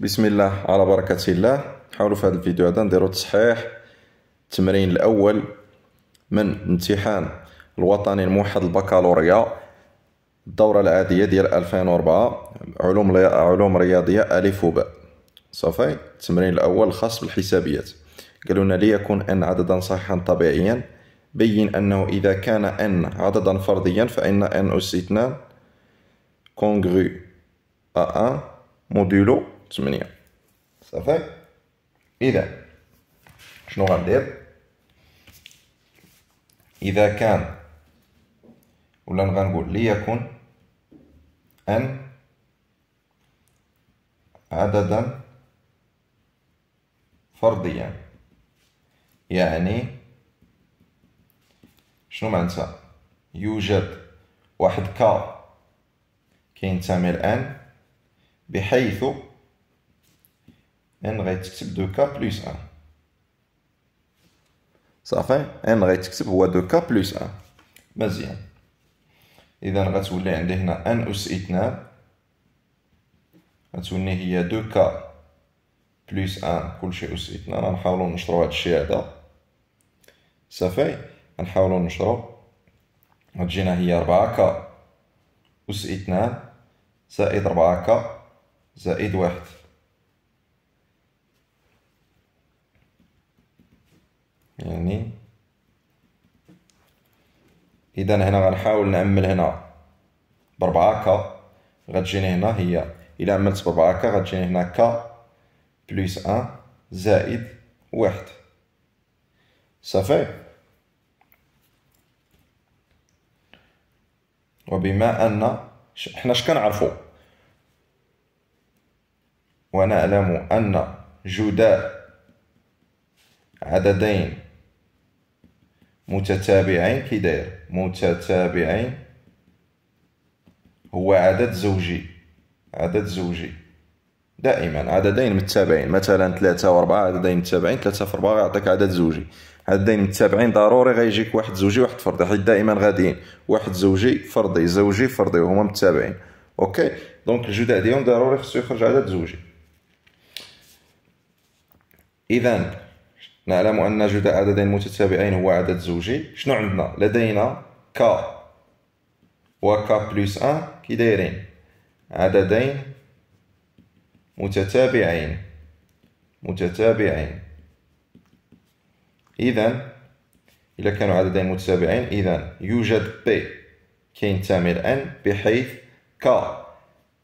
بسم الله على بركة الله نحاولوا في هذا الفيديو هذا نديرو تصحيح التمرين الأول من امتحان الوطني الموحد البكالوريا الدورة العادية ديال 2004 علوم علوم رياضية ألف وباء صافي التمرين الأول الخاص بالحسابيات قالوا لنا ليكن أن عددا صحيحا طبيعيا بين أنه إذا كان أن عددا فرديا فإن أن أس 2 كونغرو أ 1 مودولو 8 صافي اذا شنو غندير اذا كان ولا غنقول ليكن ان عددا فرديا يعني شنو معناتها يوجد واحد كا كينتمي الان بحيث ان غيتكتب دو كا بلس ان صافي ان غيتكتب هو دو كا بلس ان مزيان اذا غتولي عندي هنا ان اس اثنان غتولي هي دو كا بلس ان كلشي اس اثنان غنحاولو نشرو هادشي هذا صافي غنحاولو نشرو غتجينا هي ربعة كا اس اثنان زائد ربعة كا زائد واحد يعني اذا هنا غنحاول نعمل هنا بربعة ك غتجيني هنا هي الى عملت بربعة ك غتجيني هنا ك بلس ان زائد واحد صافي وبما ان حنا اش كنعرفو ونعلم ان جداء عددين متتابعين كي داير متتابعين هو عدد زوجي عدد زوجي دائما عددين متتابعين مثلا ثلاثة وأربعة عددين متتابعين ثلاثة في أربعة غيعطيك عدد زوجي عددين متتابعين ضروري غيجيك واحد زوجي واحد فردي حيت دائما غاديين واحد زوجي فردي زوجي فردي وهما متتابعين اوكي دونك الجداء ديالهم ضروري خصو يخرج عدد زوجي اذا نعلم أن جداء عددين متتابعين هو عدد زوجي شنو عندنا لدينا ك و ك بلس 1 كي دايرين عددين متتابعين متتابعين إذا الا كانوا عددين متتابعين إذا يوجد بي كاين تعمل ان بحيث ك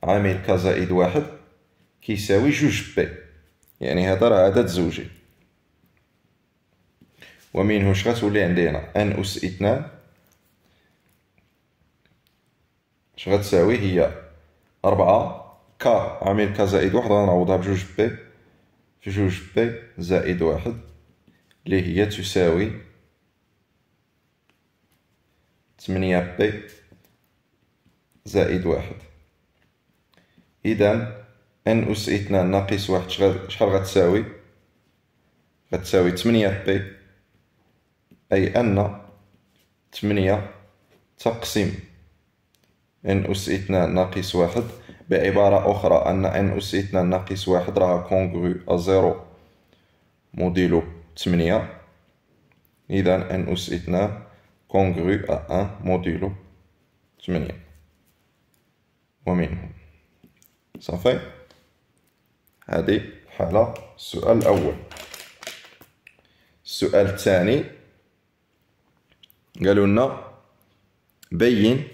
عامل ك زائد واحد كيساوي جوج بي يعني هذا راه عدد زوجي ومنه اش غتولي عندنا ان أس اثنان اش غتساوي هي ربعة ك عامل ك زائد واحد غنعوضها بجوج بي في جوج بي زائد واحد اللي هي تساوي تمنية بي زائد واحد إذا ان أس اثنان ناقص واحد شحال غتساوي غتساوي تمنية بي أي أن ثمانية تقسيم n أس اثنان ناقص واحد بعبارة أخرى أن n أس اثنان ناقص واحد راها كونغرو زيرو موديلو ثمانية إذا n أس اثنان كونغرو أن موديلو ثمانية ومنهم صافي هذه حالة السؤال الأول السؤال الثاني قالوا لنا بين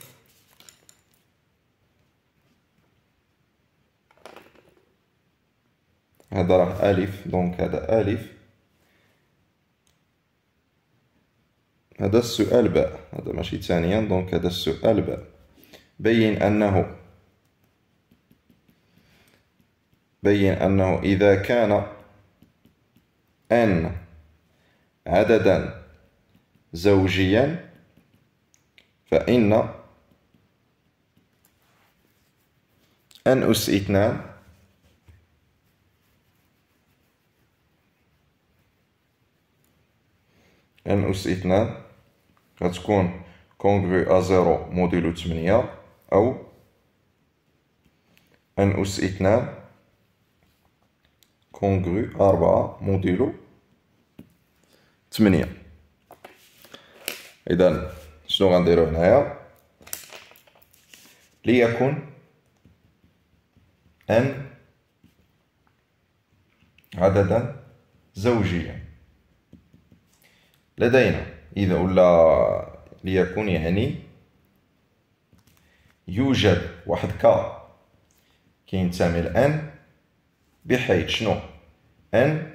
هذا راه الف دونك هذا الف هذا السؤال باء هذا ماشي ثانيا دونك هذا السؤال باء بين انه بين انه اذا كان ان عددا زوجيا فإن أن أس اثنان أن أس اثنان كونغري أ زيرو موديلو تمنية أو أن أس اثنان كونغري أربعة موديلو تمنية اذا شنو غنديرو هنايا ليكن ان عددا زوجيا لدينا اذا ولا ليكن يعني يوجد واحد ك كينتمي لان بحيث شنو ان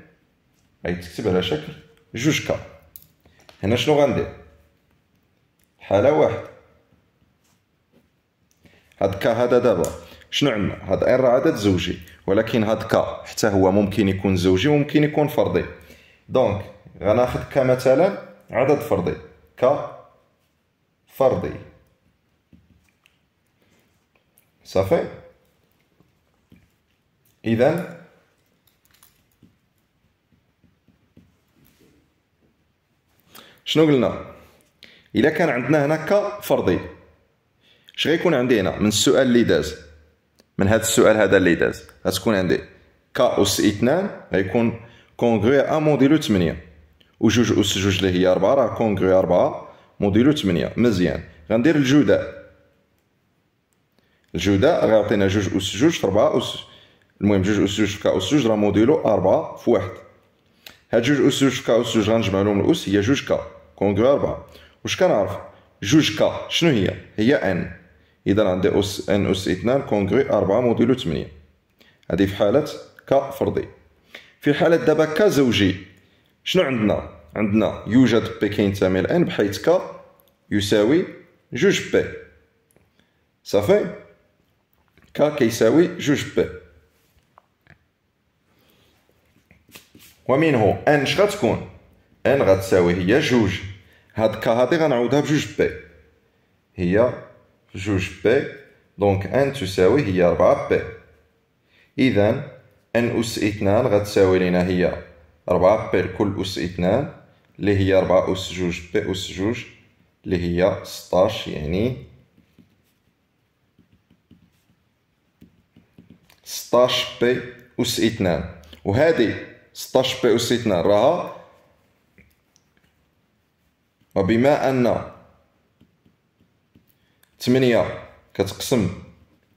غيتكتب على شكل جوج ك هنا شنو غندير حالة واحد هاد كا هذا دابا شنو عندنا هاد ان راه عدد زوجي ولكن هاد كا حتى هو ممكن يكون زوجي وممكن يكون فردي دونك غناخد كا مثلا عدد فردي كا فردي صافي اذا شنو قلنا الا كان عندنا هنا ك فرضي اش غيكون عندي هنا من السؤال اللي داز من هذا السؤال هذا اللي داز غتكون عندي ك اس 2 غيكون كونغري ا موديلو 8 وجوج اس جوج اللي هي 4 راه كونغري 4 موديلو 8 مزيان غندير الجداء الجداء غيعطينا جوج اس جوج في 4 اس المهم جوج اس جوج في ك اس جوج راه موديلو 4 في 1 هاد جوج اس جوج في ك اس جوج غنجمع لهم الاس هي جوج ك كونغري 4 واش كنعرف جوج كا شنو هي هي ان اذا عندي اس ان اس 2 كونغري 4 موديلو 8 هذه في حاله كا فردي في حاله دابا كا زوجي شنو عندنا عندنا يوجد بي كينتمي لان بحيث كا يساوي جوج بي صافي كا كيساوي جوج بي ومنه ان شغتكون ان غتساوي هي جوج هاد كا هادي غنعوضها بجوج بي هي جوج بي دونك ان تساوي هي ربعة بي اذا ان أس اثنان غتساوي لينا هي ربعة بي لكل أس اثنان اللي هي ربعة أس جوج بي أس جوج اللي هي ستاش يعني ستاش بي أس اثنان وهذه ستاش بي أس اثنان راها وبما أن 8 كتقسم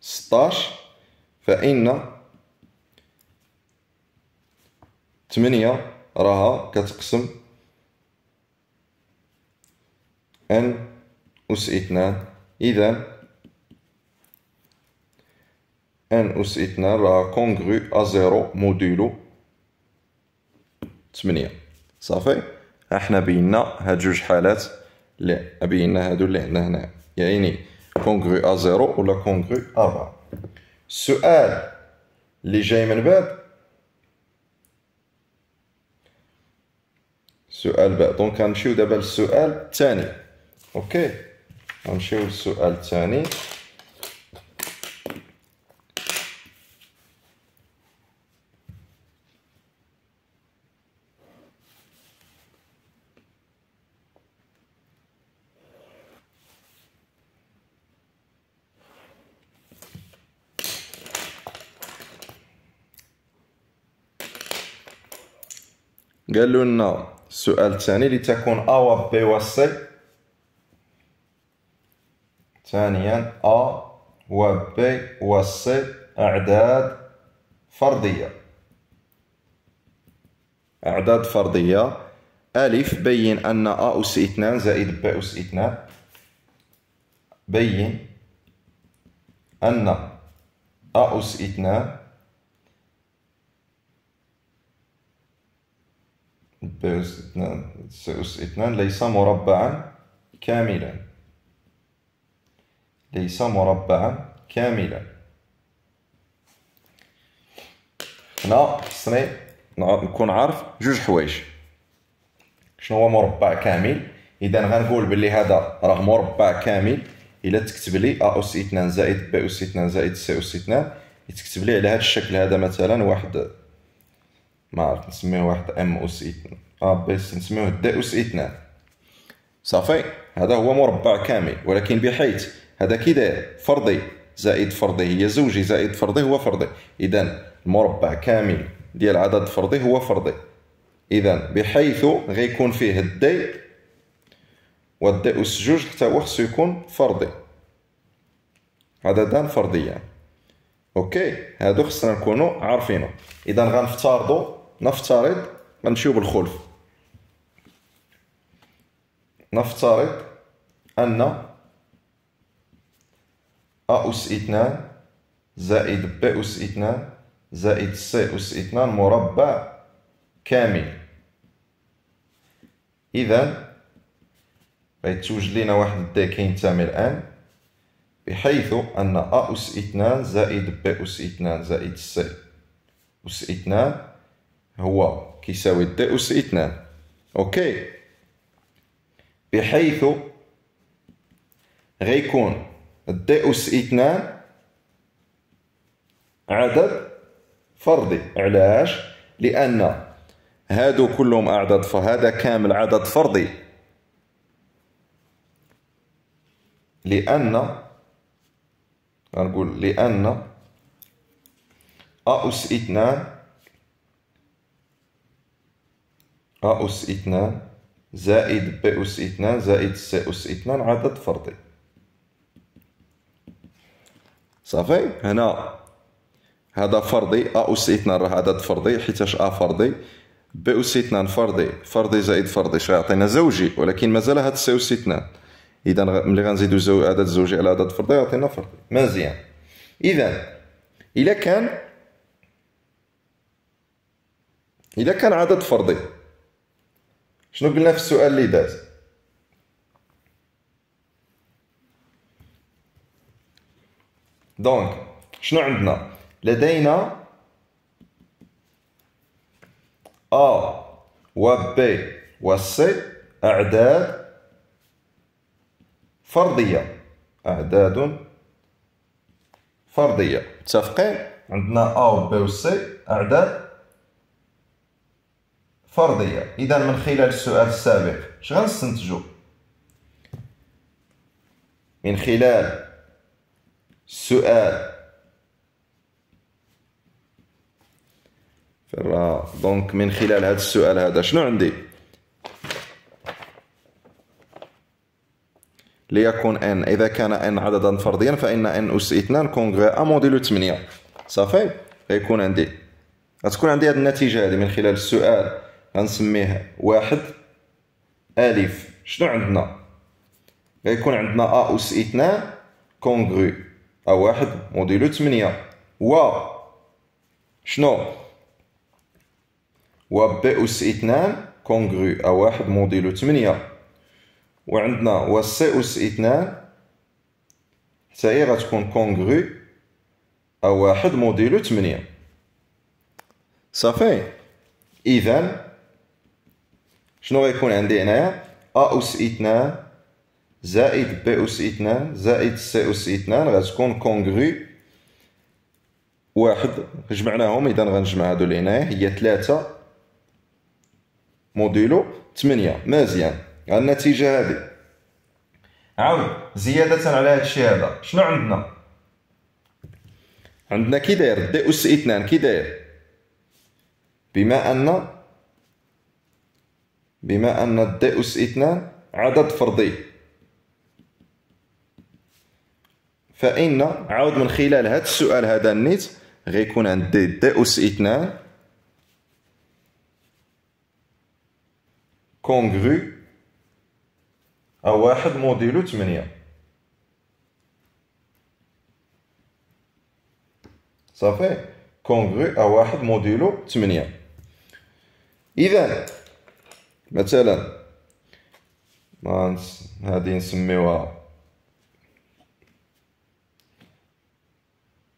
16 فإن 8 راها كتقسم أن أس اثنان إذا أن أس اثنان راها كونغرو أ زيرو موديلو 8 صافي احنا بينا هاد جوج حالات اللي بينا هادو اللي عندنا هنا يعني كونغرو ا زيرو ولا كونغرو ا 4 السؤال اللي جاي من بعد سؤال بعد دونك غنمشيو دابا للسؤال الثاني اوكي غنمشيو للسؤال الثاني قالوا لنا نعم. السؤال الثاني لتكون ا و بي و سي ثانيا ا و بي و سي أعداد فردية أعداد فردية ألف بين أن أ أس 2 زائد ب أس 2 بين أن أ أس 2 بأس 2 سأس 2 ليس مربعا كاملا ليس مربعا كاملا هنا خصني نكون عارف جوج حوايج شنو هو مربع كامل اذا غنقول باللي هذا راه مربع كامل الا تكتب لي ا اس 2 زائد بي اس 2 زائد سي اس 2 يتكتب لي على هذا الشكل هذا مثلا واحد ما عرفت نسميه واحد ام اس اي اه بس نسميه د اس اي صافي هذا هو مربع كامل ولكن بحيث هذا كي داير فرضي زائد فرضي هي زوجي زائد فرضي هو فرضي اذا المربع كامل ديال عدد فردي هو فردي اذا بحيث غيكون فيه الدي والدي اس جوج حتى هو خصو يكون فردي عددان فرديان اوكي هادو خصنا نكونو عارفينهم اذا غنفترضو نفترض غنمشيو بالخلف نفترض أن أ أس اثنان زائد ب أس اثنان زائد س أس اثنان مربع كامل إذا غيتوجد لينا واحد الدي كاين الآن بحيث أن أ أس اثنان زائد ب أس اثنان زائد س أس اثنان هو كيساوي دي أس اثنان أوكي بحيث غيكون دي أس اثنان عدد فردي علاش لأن هادو كلهم أعداد فهذا كامل عدد فردي لأن نقول لأن أ أس اثنان أ أس اثنان زائد ب أس اثنان زائد س أس اثنان عدد فردي صافي هنا هذا فردي أ أس اثنان راه عدد فردي حيتاش أ فردي ب أس اثنان فردي فردي زائد فردي يعطينا زوجي ولكن مازال هاد س أس اثنان إذا ملي غنزيدو زو عدد زوجي على عدد فردي يعطينا فردي مزيان إذا إذا كان إذا كان عدد فردي شنو قلنا في السؤال اللي داز دونك شنو عندنا لدينا ا و ب و س أعداد فردية أعداد فردية متفقين عندنا ا و ب و س أعداد فرضية إذا من خلال السؤال السابق اش غنستنتجو من خلال السؤال فرا دونك من خلال هذا السؤال هذا شنو عندي ليكون ان اذا كان ان عددا فرديا فان ان اس 2 كونغري موديلو 8 صافي غيكون عندي غتكون عندي هذه النتيجه هذه من خلال السؤال غنسميه واحد الف شنو عندنا غيكون عندنا ا اس اثنان كونغرو ا واحد موديلو 8 و شنو و ب اس اثنان كونغرو ا واحد موديلو 8 وعندنا و سي اس اثنان حتى هي غتكون كونغرو ا واحد موديلو 8 صافي اذا شنو غيكون عندي هنايا ا اس اي 2 زائد بي اس اي 2 زائد سي اس اي 2 غتكون كونغرو واحد جمعناهم اذا غنجمع هادو لهنايا هي 3 موديلو 8 مزيان النتيجه هذه عاود زياده على هذا الشيء هذا شنو عندنا عندنا كي داير دي اس اي 2 كي داير بما ان بما أن الدي أس اثنان عدد فردي فإن عاود من خلال هذا السؤال هذا النيت غيكون عندي دي أس اثنان كونغرو أو واحد موديلو ثمانية صافي كونغرو أو واحد موديلو ثمانية إذا مثلا هذه نسميوها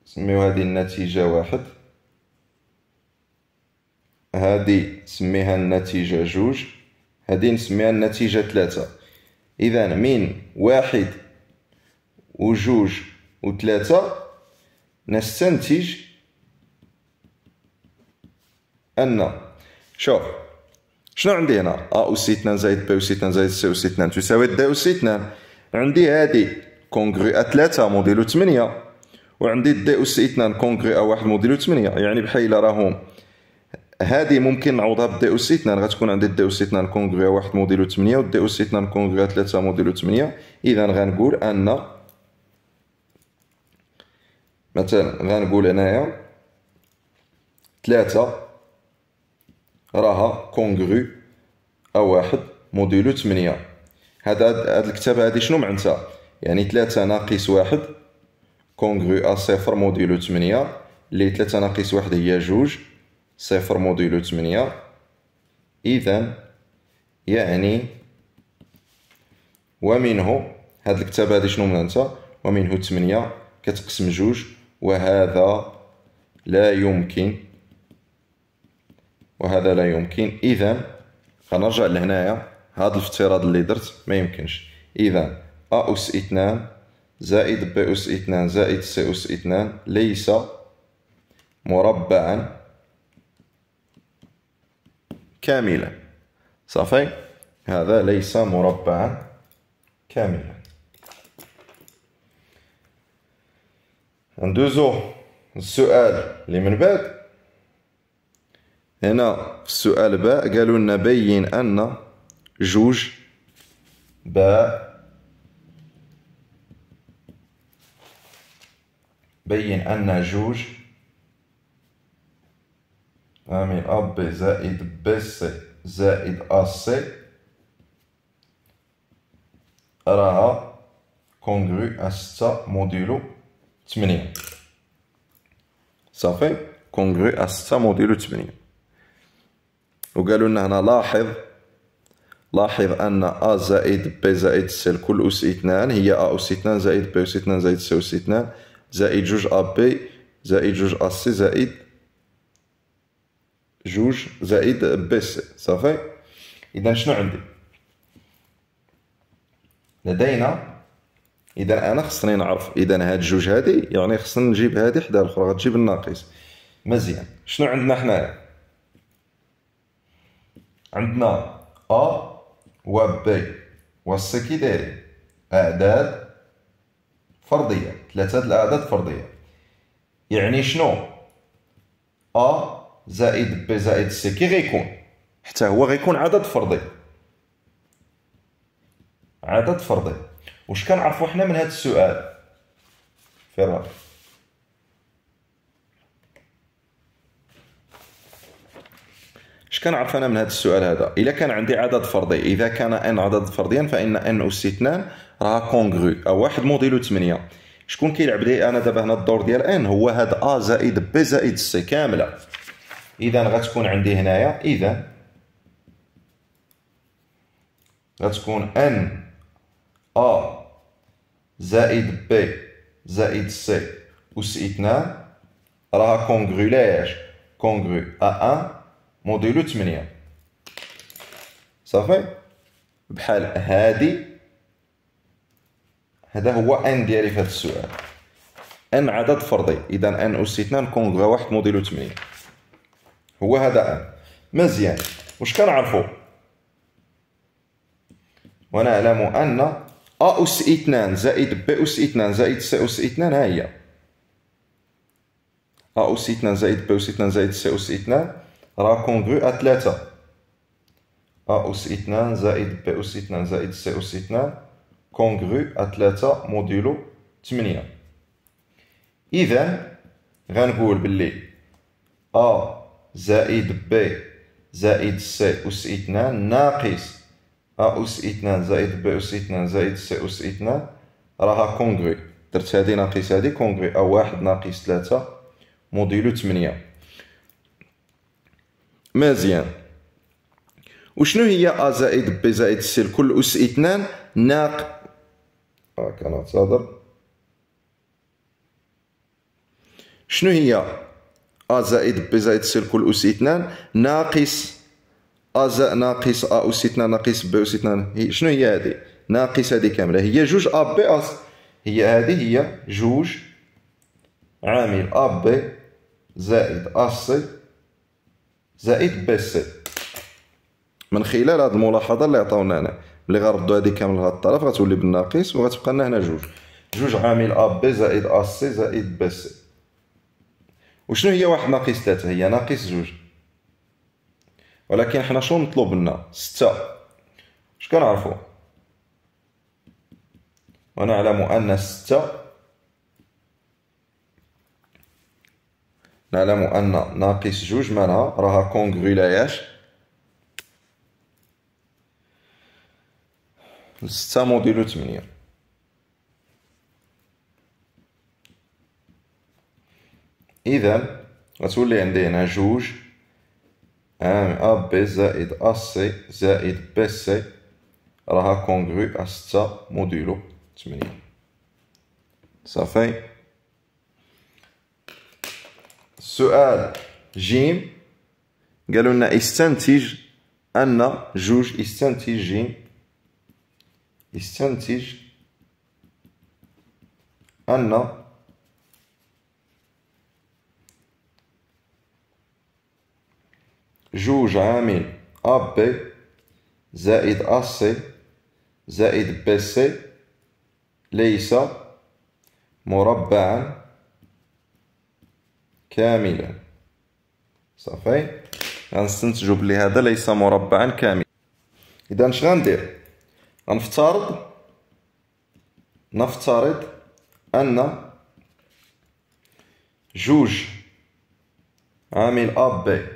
نسميو هذه النتيجة واحد هذه نسميها النتيجة جوج هذه نسميها النتيجة ثلاثة إذا من واحد وجوج وثلاثة نستنتج أن شوف شنو عندي هنا ا اس 2 زائد بي اس 2 زائد سي اس 2 تساوي دي اس 2 عندي هادي كونغري 3 موديلو 8 وعندي دي اس 2 كونغري 1 موديلو 8 يعني بحال راهم هادي ممكن نعوضها بدي او سي 2 غتكون عندي دي او سي 2 كونغري 1 موديلو 8 ودي او سي 2 كونغري 3 موديلو 8 اذا غنقول ان مثلا غنقول هنايا 3 راها كونغرو ا واحد موديلو 8 هذا هذا الكتاب هذه شنو معناتها يعني 3 ناقص 1 كونغرو ا صفر موديلو 8 اللي 3 ناقص 1 هي 2 صفر موديلو 8 اذا يعني ومنه هذا الكتاب هذه شنو معناتها ومنه 8 كتقسم جوج وهذا لا يمكن وهذا لا يمكن اذا خنرجع لهنايا هذا الافتراض اللي درت ما يمكنش اذا ا اس 2 زائد ب اس 2 زائد سي اس 2 ليس مربعا كاملا صافي هذا ليس مربعا كاملا ندوزو السؤال اللي من بعد هنا في السؤال باء قالوا لنا بين أن جوج باء بين أن جوج عامل أب زائد بي سي زائد سي راها كونغرو ستة موديلو تمنية صافي كونغرو ستة موديلو تمنية وقالوا لنا هنا لاحظ لاحظ أن أ زائد ب زائد س الكل أس اثنان هي أ أس اثنان زائد ب أس اثنان زائد س أس اثنان زائد جوج أ بي زائد جوج أ سي زائد جوج زائد ب سي صافي إذا شنو عندي لدينا إذا أنا خصني نعرف إذا هاد جوج هادي يعني خصني نجيب هادي حدا الأخرى غتجيب الناقص مزيان شنو عندنا حنايا عندنا أ و بي والسي كي داير أعداد فردية ثلاثة الأعداد فردية يعني شنو أ زائد بي زائد سي كي غيكون حتى هو غيكون عدد فردي عدد فرضي واش كنعرفوا حنا من هذا السؤال فراغ كنعرف انا من هذا السؤال هذا الا كان عندي عدد فردي اذا كان ان عدد فرديا فان ان اس 2 راه كونغرو او واحد موديلو 8 شكون كيلعب لي انا دابا هنا الدور ديال ان هو هذا ا زائد بي زائد سي كامله اذا غتكون عندي هنايا اذا غتكون ان ا زائد بي زائد سي اس 2 راها لاش كونغرو ا 1 موديلو 8 صافي بحال هادي هذا هو ان ديالي في هذا السؤال ان عدد فردي اذا ان اس 2 كونغ واحد موديلو 8 هو هذا ان مزيان واش كنعرفوا وانا اعلم ان ا اس 2 زائد ب اس 2 زائد سي اس 2 ها هي ا اس 2 زائد ب اس 2 زائد سي اس 2 راكم دو أ تلاتة أ أس اثنان زائد ب أس اثنان زائد سي أس اثنان كونغرو أ تلاتة موديلو تمنية إذا غنقول بلي أ زائد ب زائد سي أس اثنان ناقص أ أس اثنان زائد ب أس اثنان زائد سي أس اثنان راها كونغري درت هادي ناقص هادي كونغري أ واحد ناقص تلاتة موديلو تمنية مزيان وشنو هي ا زائد بي زائد سي لكل اس اثنان ناق هاكا آه، نعتذر شنو هي ا زائد بي زائد سي لكل اس اثنان ناقص ا زائد ناقص ا اس اثنان ناقص بي اس اثنان شنو هي هذه ناقص هذه كامله هي جوج ا بي اس هي هذه هي جوج عامل ا بي زائد ا سي زائد بي سي من خلال هذه الملاحظه اللي هنا ملي غنردو هذه كامل لهذا الطرف غتولي بالناقص وغتبقى لنا هنا جوج جوج عامل ا بي زائد ا سي زائد بي سي وشنو هي واحد ناقص ثلاثة هي ناقص جوج ولكن حنا شنو مطلوب لنا ستة اش كنعرفو ونعلم ان ستة نعلم أن ناقص جوج مالها راها ياش لستة موديلو تمنية إذا غتولي عندي هنا جوج ام أ بي زائد أ سي زائد بي سي راها كونغرو أ ستة موديلو تمنية صافي سؤال جيم قالوا لنا استنتج أن جوج استنتج جيم استنتج أن جوج عامل بي زائد سي زائد سي ليس مربعا كاملا صافي غنستنتجو بلي هذا ليس مربعا كاملا اذا اش غندير غنفترض نفترض ان جوج عامل ا بي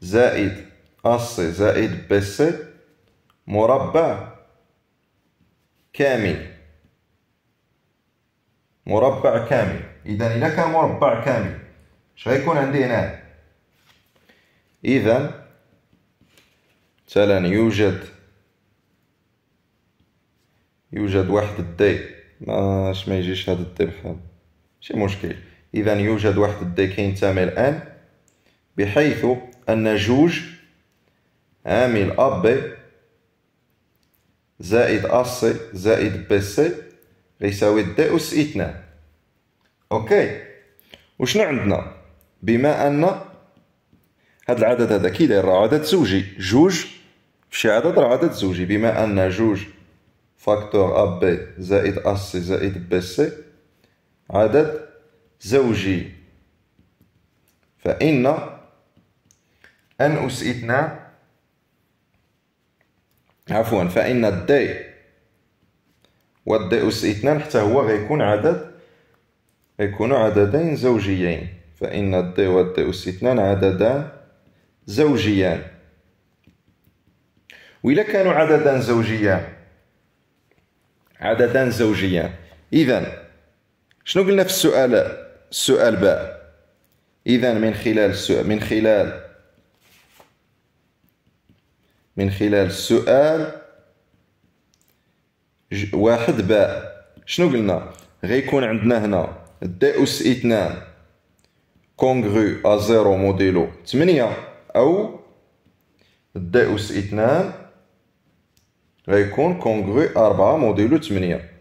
زائد ا سي زائد بي سي مربع كامل مربع كامل اذا اذا كان مربع كامل اش غيكون عندي هنا اذا مثلا يوجد يوجد واحد الدي ماش ما يجيش هذا الدي بحال ماشي مشكل اذا يوجد واحد الدي كاين تامل ان بحيث ان جوج عامل ا بي زائد ا سي زائد بي سي غيساوي دي اس اثنان اوكي وشنو عندنا بما أن هذا العدد هذا كي داير عدد زوجي جوج شي عدد راه عدد زوجي بما أن جوج فاكتور أ بي زائد أ سي زائد بي سي عدد زوجي فإن أن أس اثنان عفوا فإن الدي والدي أس اثنان حتى هو غيكون عدد غيكون عددين زوجيين فإن الض أس اثنان عددان زوجيان وإلا كانوا عددان زوجيان عددان زوجيان إذا شنو قلنا في السؤال السؤال باء إذا من خلال السؤال من خلال من خلال السؤال واحد باء شنو قلنا غيكون عندنا هنا الدي أس اثنان كونغرو ا زيرو موديلو 8 او الداء اس اثنان غيكون كونغرو 4 موديلو 8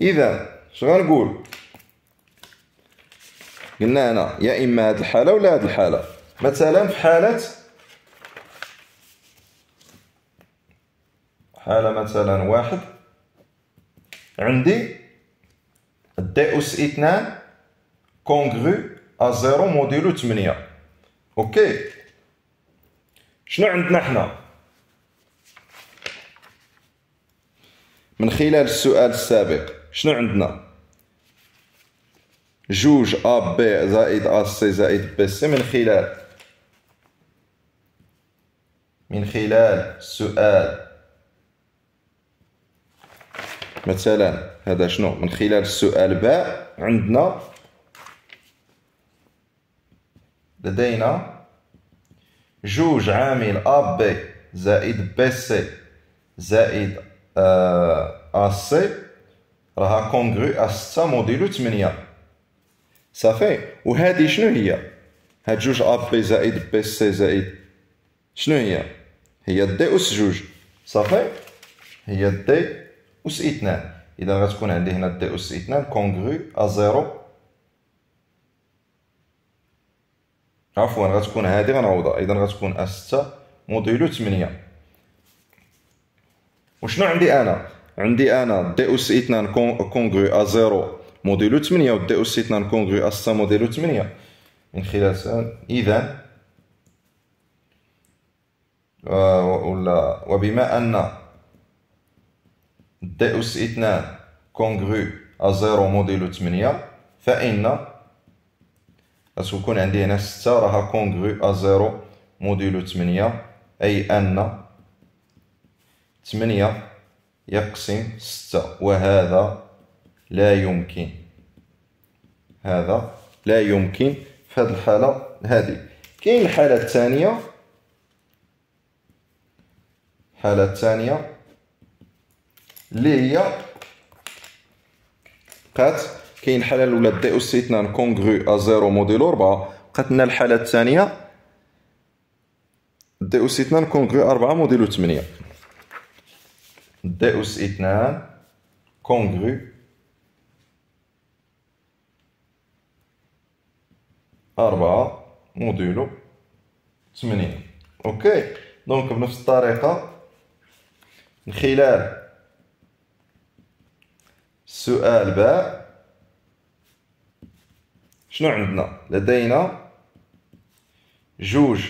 إذا شغنقول غنقول قلنا هنا يا إما هاد الحالة ولا هاد الحالة مثلا في حالة حالة مثلا واحد عندي دي أس اثنان كونغرو ا زيرو موديلو تمنية اوكي شنو عندنا حنا من خلال السؤال السابق شنو عندنا جوج ا بي زائد ا سي زائد بي سي من خلال من خلال سؤال مثلا هذا شنو من خلال السؤال باء عندنا لدينا جوج عامل ا بي زائد بي سي زائد آ آه، سي راها كونغرو ا 6 موديلو 8 صافي وهذه شنو هي هاد جوج ا بي زائد بي سي زائد شنو هي هي دي اس جوج صافي هي دي اس 2 اذا غتكون عندي هنا دي اس 2 كونغرو ا زيرو عفوا غتكون هادي غنعوضها اذا غتكون ا 6 موديلو 8 وشنو عندي انا عندي انا دي او سي 2 كونغرو ا 0 موديلو 8 و دي او سي 2 كونغرو ا 6 موديلو 8 من خلال سؤال اذا آه، ولا وبما ان دي اس 2 كونغرو ا 0 موديلو 8 فان غتكون عندي هنا 6 راها كونغرو ا 0 موديلو 8 اي ان 8 يقسم ستة وهذا لا يمكن هذا لا يمكن في هذه الحالة هذه كاين الحالة الثانية الحالة الثانية اللي هي بقات كاين الحالة الأولى دي أو سي اثنان كونغرو أ زيرو موديلو ربعة بقات لنا الحالة الثانية دي أو سي اثنان كونغرو أربعة موديلو ثمانية دي أس اثنان كونغرو أربعة موديلو ثمانين أوكي دونك بنفس الطريقة من خلال سؤال باء شنو عندنا لدينا جوج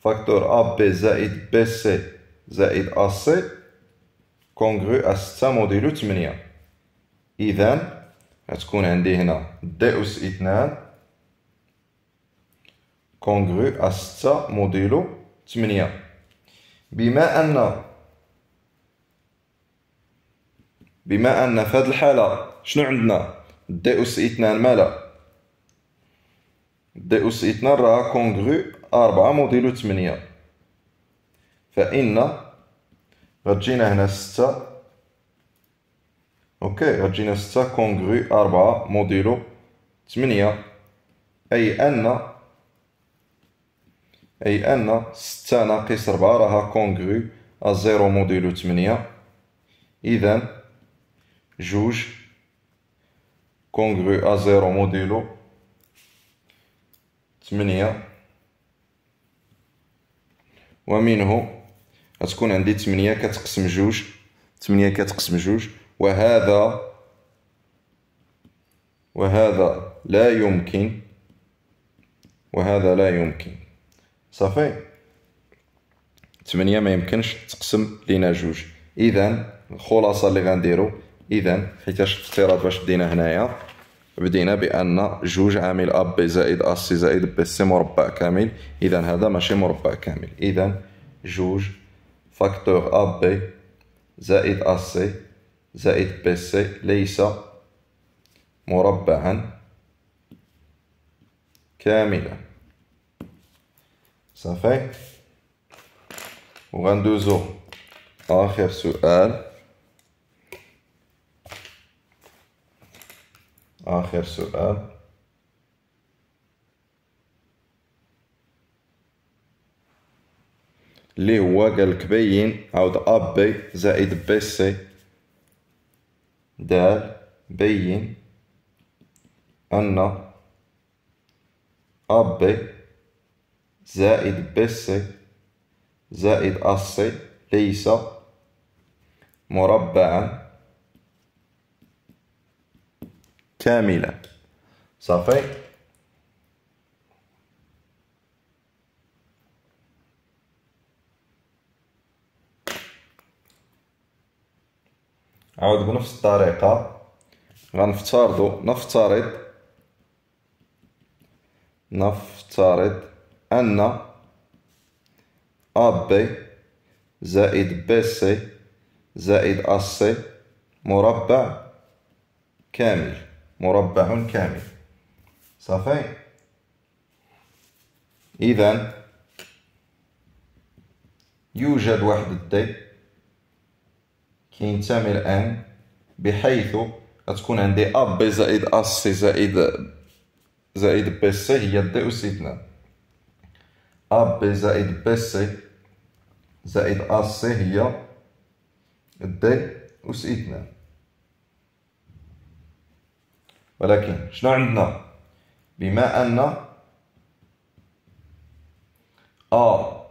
فاكتور أ بي زائد بي سي زائد أ سي كونغرو أس 6 موديلو 8 إذا غتكون عندي هنا دي أس 2 كونغرو أس 6 موديلو 8 بما أن بما أن في هذه الحالة شنو عندنا دي أس 2 مالا دي أس 2 راه كونغرو 4 موديلو 8 فإن غتجينا هنا ستة اوكي غتجينا ستة كونغرو أربعة موديلو تمنية أي أن أي أن ستة ناقص ربعة راها كونغرو الزيرو موديلو تمنية إذا جوج كونغرو أزيرو موديلو ثمانية ومنه غتكون عندي 8 كتقسم جوج 8 كتقسم جوج وهذا وهذا لا يمكن وهذا لا يمكن صافي 8 ما يمكنش تقسم لينا جوج اذا الخلاصه اللي غنديرو اذا حيتاش الافتراض باش بدينا هنايا بدينا بان جوج عامل اب بي زائد ا سي زائد بي سي مربع كامل اذا هذا ماشي مربع كامل اذا جوج فاكتور أ بي زائد أ سي زائد بي سي ليس مربعا كاملا صافي وغندوزو آخر سؤال آخر سؤال اللي هو قالك بين عاود أ بي زائد بي سي دال بين أن أ بي زائد بي سي زائد أ سي ليس مربعا كاملا صافي عاود بنفس الطريقة غنفترضوا نفترض نفترض أن ا بي زائد سي زائد ا سي مربع كامل مربع كامل صافي إذا يوجد واحد الدي ينتمي الآن بحيث تكون عندي أ بي زائد أ سي زائد زائد بي سي هي دي أو سي 2 أ بي زائد بي سي زائد أ سي هي دي سي اثنان ولكن شنو عندنا بما أن أ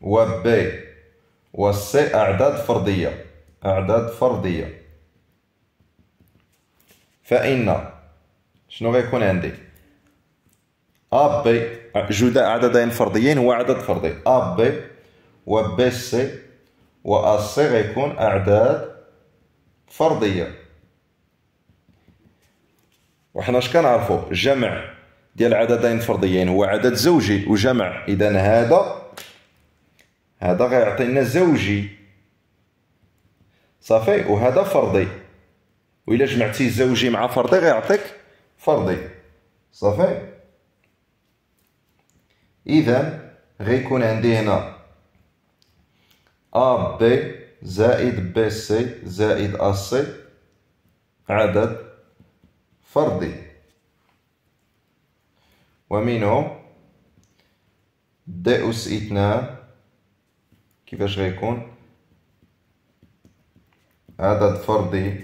و بي و سي أعداد فردية أعداد فردية فإن شنو غيكون عندي أ بي جداء عددين فرديين هو عدد فردي أ بي و بي سي و أ سي غيكون أعداد فردية وحنا اش كنعرفو جمع ديال عددين فرديين هو عدد زوجي وجمع إذا هذا هذا غيعطينا زوجي صافي وهذا فرضي وإلا جمعتي زوجي مع فرضي غيعطيك فرضي صافي إذا غيكون عندي هنا أ بي زائد بي سي زائد أ سي عدد فردي ومنه دي أس اثنان كيفاش غيكون عدد فردي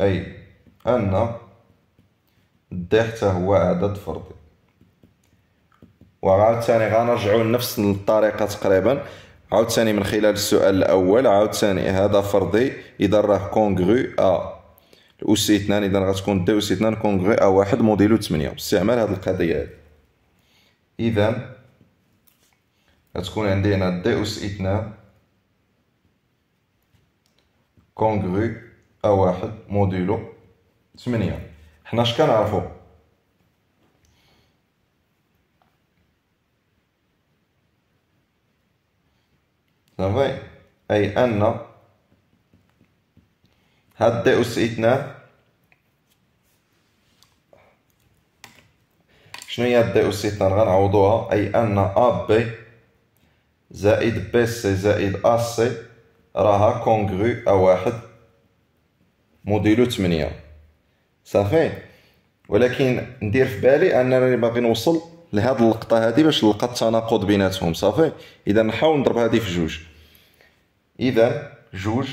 أي أن الضحكة هو عدد فردي وعاوتاني غنرجعو لنفس الطريقة تقريبا عاوتاني من خلال السؤال الأول عاوتاني هذا فردي إذا راه كونغرو أ الأس اثنان إذا غتكون دي أس اثنان كونغرو أ واحد موديلو تمنية باستعمال هاد القضية هادي إذا غتكون عندي هنا دي أس اثنان كونغرو أ واحد موديلو ثمانية حنا اش كنعرفو صافي أي أن هاد دي أس اثنان شنو هي دي أس اثنان غنعوضوها أي أن أ بي زائد بي سي زائد أ سي راها كونغرو واحد موديلو تمنية صافي ولكن ندير في بالي انني باغي نوصل لهاد اللقطه هادي باش نلقى التناقض بيناتهم صافي اذا نحاول نضرب هادي في جوج اذا جوج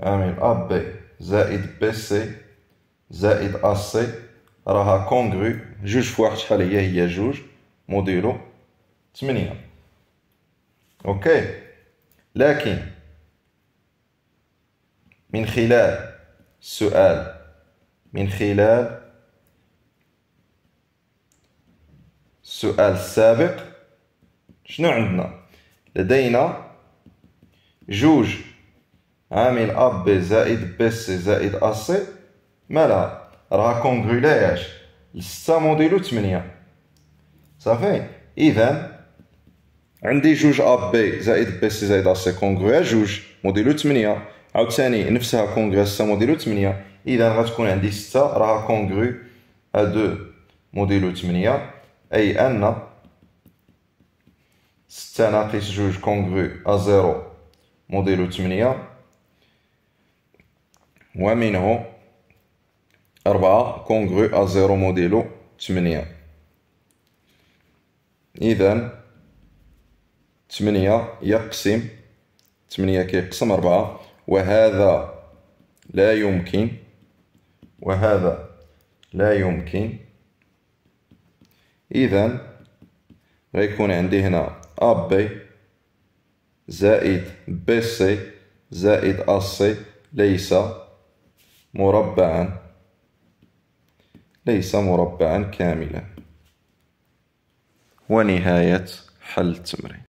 عامل ا بي زائد بي سي زائد ا سي راها كونغرو جوج في واحد شحال هي هي جوج موديلو 8 أوكي لكن من خلال السؤال من خلال السؤال السابق شنو عندنا لدينا جوج عامل أ بي زائد بي سي زائد أ سي مالها راها كونغولياج لستة موديلو تمنية صافي إذا عندي جوج ا بي زائد بي سي زائد ا سي كونغرو جوج موديلو 8 عاوتاني نفسها كونغرو 6 موديلو 8 اذا غتكون عندي 6 راها كونغرو 2 موديلو 8 اي ان 6 ناقص جوج كونغرو ا زيرو موديلو 8 ومنه 4 كونغرو ا زيرو موديلو 8 اذا 8 يقسم 8 كيقسم ربعة وهذا لا يمكن وهذا لا يمكن إذا غيكون عندي هنا أ بي زائد بي سي زائد أ سي ليس مربعا ليس مربعا كاملا ونهاية حل التمرين